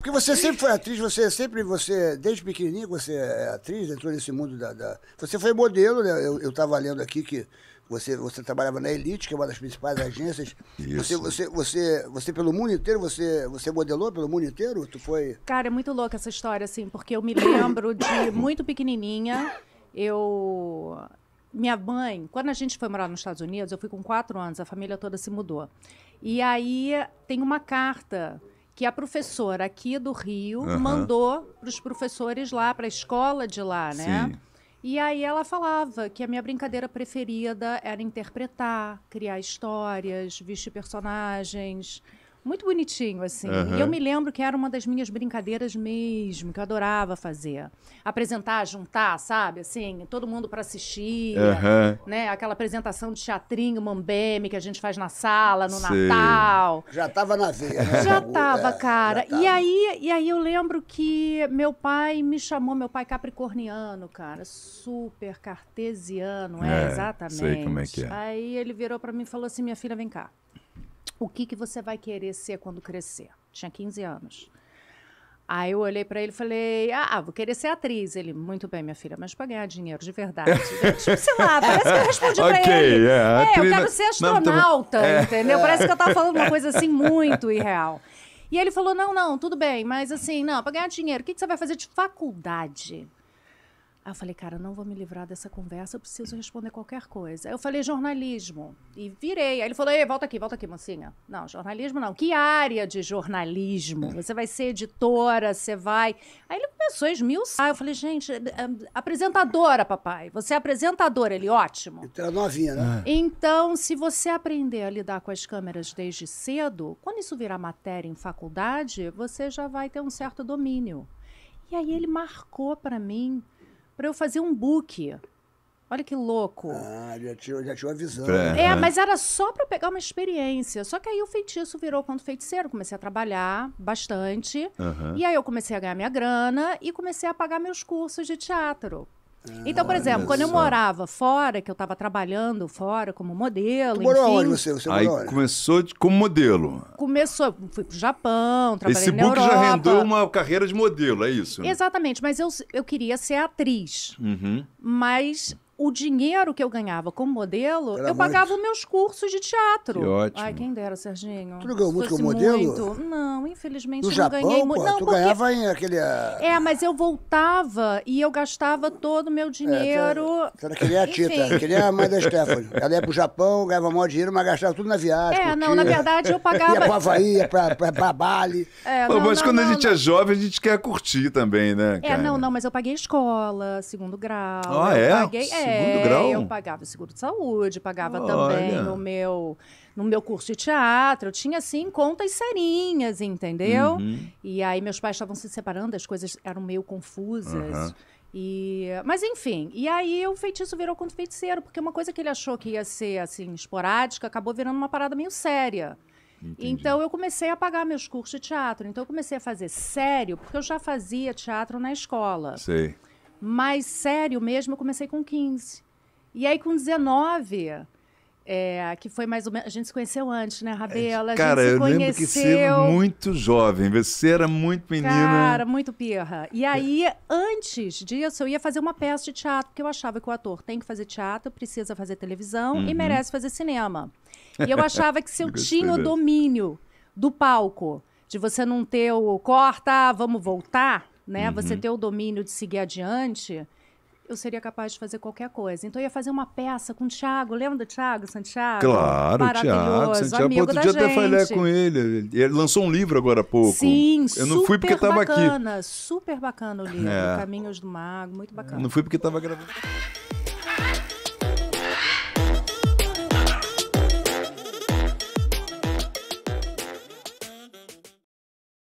Porque você sempre foi atriz, você sempre, você, desde pequenininho você é atriz, entrou nesse mundo da... da... Você foi modelo, né? Eu estava lendo aqui que você, você trabalhava na Elite, que é uma das principais agências. Isso. Você, você, você, você pelo mundo inteiro, você, você modelou pelo mundo inteiro? Tu foi... Cara, é muito louca essa história, assim, porque eu me lembro de muito pequenininha, eu... Minha mãe, quando a gente foi morar nos Estados Unidos, eu fui com quatro anos, a família toda se mudou. E aí tem uma carta que a professora aqui do Rio mandou para os professores lá, para a escola de lá, né? Sim. E aí ela falava que a minha brincadeira preferida era interpretar, criar histórias, vestir personagens. Muito bonitinho, assim. Uhum. E eu me lembro que era uma das minhas brincadeiras mesmo, que eu adorava fazer. Apresentar, juntar, sabe? Assim, todo mundo para assistir. Uhum. Né? Aquela apresentação de teatrinho, mambeme, que a gente faz na sala, no Sim. Natal. Já tava na veia. Né? Já é, tava, cara. já tava. E, aí, e aí eu lembro que meu pai me chamou, meu pai capricorniano, cara. Super cartesiano, é, é exatamente. Sei como é que é. Aí ele virou para mim e falou assim, minha filha, vem cá o que, que você vai querer ser quando crescer? Tinha 15 anos. Aí eu olhei para ele e falei, ah, vou querer ser atriz. Ele, muito bem, minha filha, mas pra ganhar dinheiro de verdade. tipo, sei lá, parece que eu respondi okay, pra ele. Yeah, é, é, eu quero ser astronauta, não, é. entendeu? É. Parece que eu tava falando uma coisa assim muito irreal. E ele falou, não, não, tudo bem, mas assim, não, pra ganhar dinheiro, o que, que você vai fazer de faculdade? Aí eu falei, cara, não vou me livrar dessa conversa, eu preciso responder qualquer coisa. Aí eu falei, jornalismo. E virei. Aí ele falou, ei, volta aqui, volta aqui, mocinha. Não, jornalismo não. Que área de jornalismo? Você vai ser editora, você vai. Aí ele começou a esmiuçar. Eu falei, gente, eh, eh, apresentadora, papai. Você é apresentadora, ele, ótimo. Então, era novinha, né? É. Então, se você aprender a lidar com as câmeras desde cedo, quando isso virar matéria em faculdade, você já vai ter um certo domínio. E aí ele marcou para mim para eu fazer um book. Olha que louco. Ah, já tinha, já tinha avisado. É, né? é, mas era só para pegar uma experiência. Só que aí o feitiço virou quanto feiticeiro. Comecei a trabalhar bastante. Uhum. E aí eu comecei a ganhar minha grana e comecei a pagar meus cursos de teatro. Então, por exemplo, Olha quando eu morava fora, que eu estava trabalhando fora como modelo, Tu morou enfim, onde você? Você Aí onde? começou de- como modelo. começou, fui pro Japão, trabalhei Esse na book Europa. já rendeu uma carreira de modelo, é isso? né? Exatamente, mas eu, eu queria ser atriz. Uhum. Mas o dinheiro que eu ganhava como modelo, Era eu muito. pagava os meus cursos de teatro. Que ótimo. Ai, quem dera, Serginho. Tu não ganhou muito como modelo? Muito. Não, infelizmente no Japão, não ganhei muito. Não, tu porque... ganhava em aquele. Eh, é, mas eu voltava e eu gastava todo o meu dinheiro. É, tu, que queria a Tita, queria a mãe da Stephanie. Ela ia pro Japão, ganhava maior dinheiro, mas gastava tudo na viagem. É, curtia. não, na verdade eu pagava. Ia pra Havaí, pra, pra, pra Bali. É, Pô, mas não, quando não, a gente é jovem, a gente quer curtir também, né? Cara? É, não, não, mas eu paguei escola, segundo grau. Ah, é? Paguei, é, Segundo é, grau? Eu pagava seguro de saúde, pagava Olha. também no meu, no meu curso de teatro. Eu tinha, assim, contas serinhas, entendeu? Uhum. E aí meus pais estavam se separando, as coisas eram meio confusas. Uhum. E, mas enfim, e aí o feitiço virou conto feiticeiro, porque uma coisa que ele achou que ia ser assim esporádica acabou virando uma parada meio séria. Entendi. Então eu comecei a pagar meus cursos de teatro. Então eu comecei a fazer sério, porque eu já fazia teatro na escola. Sei mais sério mesmo, eu comecei com 15. E aí, com 19, é, que foi mais ou menos. A gente se conheceu antes, né, Rabela? É, cara, eu conheceu. lembro que você era muito jovem, você era muito menina. Cara, muito pirra. E é. aí, é. antes disso, eu ia fazer uma peça de teatro, porque eu achava que o ator tem que fazer teatro, precisa fazer televisão uhum. e merece fazer cinema. E eu achava que se eu tinha o domínio do palco, de você não ter o corta, ah, vamos voltar, né? Uhum. Você ter o domínio de seguir adiante, eu seria capaz de fazer qualquer coisa. Então eu ia fazer uma peça com o Thiago. Lembra do Thiago Santiago? Claro, Thiago Santiago. Amigo podia outro dia gente. até falei com ele. Ele lançou um livro agora há pouco. Sim, Eu não fui porque estava aqui. Super bacana o livro. É. Caminhos do Mago, muito bacana. Eu não fui porque estava gravando.